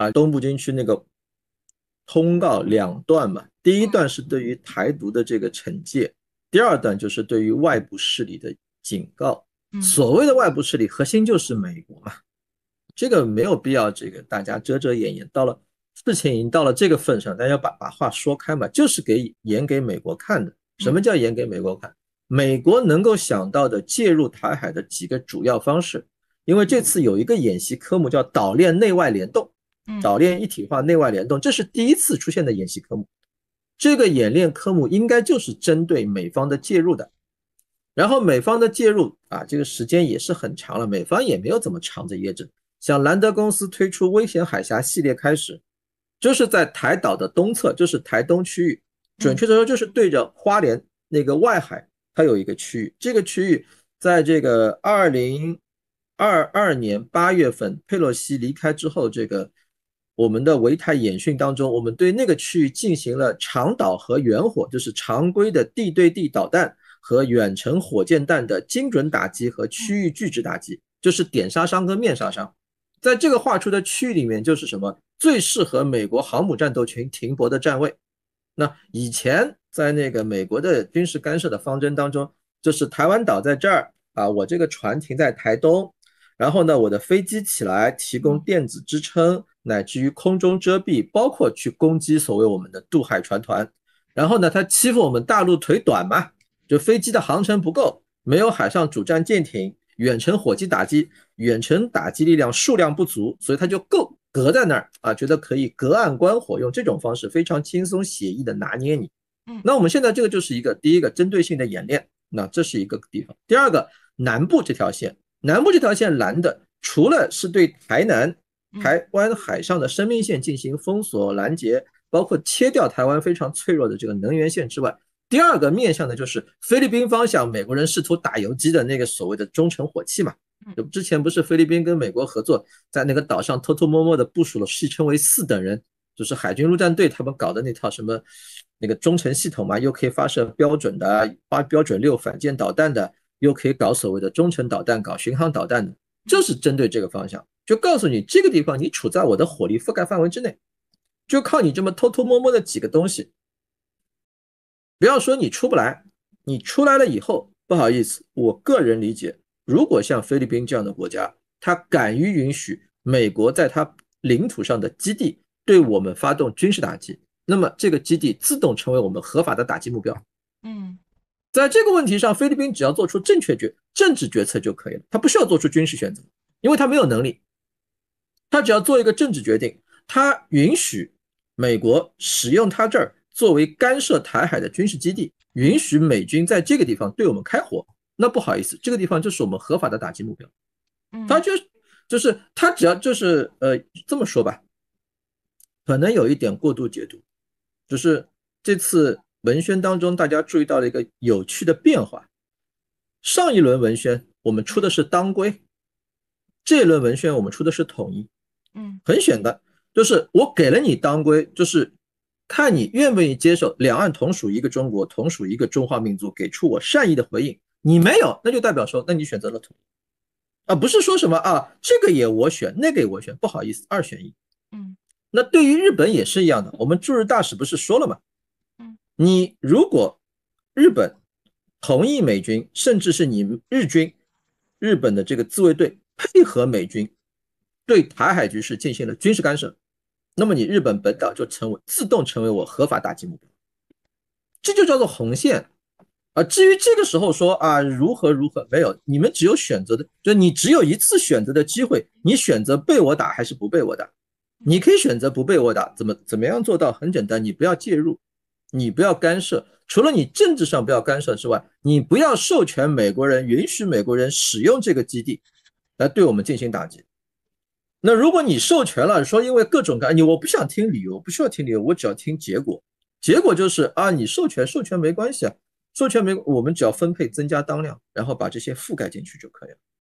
啊，东部军区那个通告两段嘛，第一段是对于台独的这个惩戒，第二段就是对于外部势力的警告。所谓的外部势力，核心就是美国嘛，这个没有必要，这个大家遮遮掩掩，到了事情已经到了这个份上，大家要把把话说开嘛，就是给演给美国看的。什么叫演给美国看？美国能够想到的介入台海的几个主要方式，因为这次有一个演习科目叫“岛链内外联动”。岛链一体化、内外联动，这是第一次出现的演习科目。这个演练科目应该就是针对美方的介入的。然后美方的介入啊，这个时间也是很长了，美方也没有怎么藏着掖着。像兰德公司推出“危险海峡”系列开始，就是在台岛的东侧，就是台东区域。准确的说，就是对着花莲那个外海，它有一个区域。这个区域在这个二零二二年八月份佩洛西离开之后，这个。我们的维泰演训当中，我们对那个区域进行了长导和远火，就是常规的地对地导弹和远程火箭弹的精准打击和区域拒止打击，就是点杀伤跟面杀伤。在这个画出的区域里面，就是什么最适合美国航母战斗群停泊的站位。那以前在那个美国的军事干涉的方针当中，就是台湾岛在这儿啊，我这个船停在台东，然后呢，我的飞机起来提供电子支撑。乃至于空中遮蔽，包括去攻击所谓我们的渡海船团，然后呢，他欺负我们大陆腿短嘛，就飞机的航程不够，没有海上主战舰艇，远程火击打击，远程打击力量数量不足，所以他就够隔在那儿啊，觉得可以隔岸观火，用这种方式非常轻松写意的拿捏你。嗯，那我们现在这个就是一个第一个针对性的演练，那这是一个地方。第二个南部这条线，南部这条线蓝的，除了是对台南。台湾海上的生命线进行封锁拦截，包括切掉台湾非常脆弱的这个能源线之外，第二个面向的就是菲律宾方向，美国人试图打游击的那个所谓的中程火器嘛。就之前不是菲律宾跟美国合作，在那个岛上偷偷摸摸地部署了戏称为四等人，就是海军陆战队他们搞的那套什么那个中程系统嘛，又可以发射标准的八标准六反舰导弹的，又可以搞所谓的中程导弹、搞巡航导弹的，就是针对这个方向。就告诉你这个地方，你处在我的火力覆盖范围之内，就靠你这么偷偷摸摸的几个东西，不要说你出不来，你出来了以后，不好意思，我个人理解，如果像菲律宾这样的国家，他敢于允许美国在他领土上的基地对我们发动军事打击，那么这个基地自动成为我们合法的打击目标。嗯，在这个问题上，菲律宾只要做出正确决政治决策就可以了，他不需要做出军事选择，因为他没有能力。他只要做一个政治决定，他允许美国使用他这儿作为干涉台海的军事基地，允许美军在这个地方对我们开火，那不好意思，这个地方就是我们合法的打击目标。他就就是他只要就是呃这么说吧，可能有一点过度解读，就是这次文宣当中大家注意到了一个有趣的变化，上一轮文宣我们出的是当归，这一轮文宣我们出的是统一。嗯，很简单，就是我给了你当归，就是看你愿不愿意接受两岸同属一个中国，同属一个中华民族，给出我善意的回应。你没有，那就代表说，那你选择了同啊，不是说什么啊，这个也我选，那个也我选，不好意思，二选一。嗯，那对于日本也是一样的，我们驻日大使不是说了吗？嗯，你如果日本同意美军，甚至是你日军，日本的这个自卫队配合美军。对台海局势进行了军事干涉，那么你日本本岛就成为自动成为我合法打击目标，这就叫做红线，啊，至于这个时候说啊如何如何没有，你们只有选择的，就你只有一次选择的机会，你选择被我打还是不被我打？你可以选择不被我打，怎么怎么样做到？很简单，你不要介入，你不要干涉，除了你政治上不要干涉之外，你不要授权美国人，允许美国人使用这个基地来对我们进行打击。那如果你授权了，说因为各种各你，我不想听理由，不需要听理由，我只要听结果。结果就是啊，你授权授权没关系啊，授权没，我们只要分配增加当量，然后把这些覆盖进去就可以了。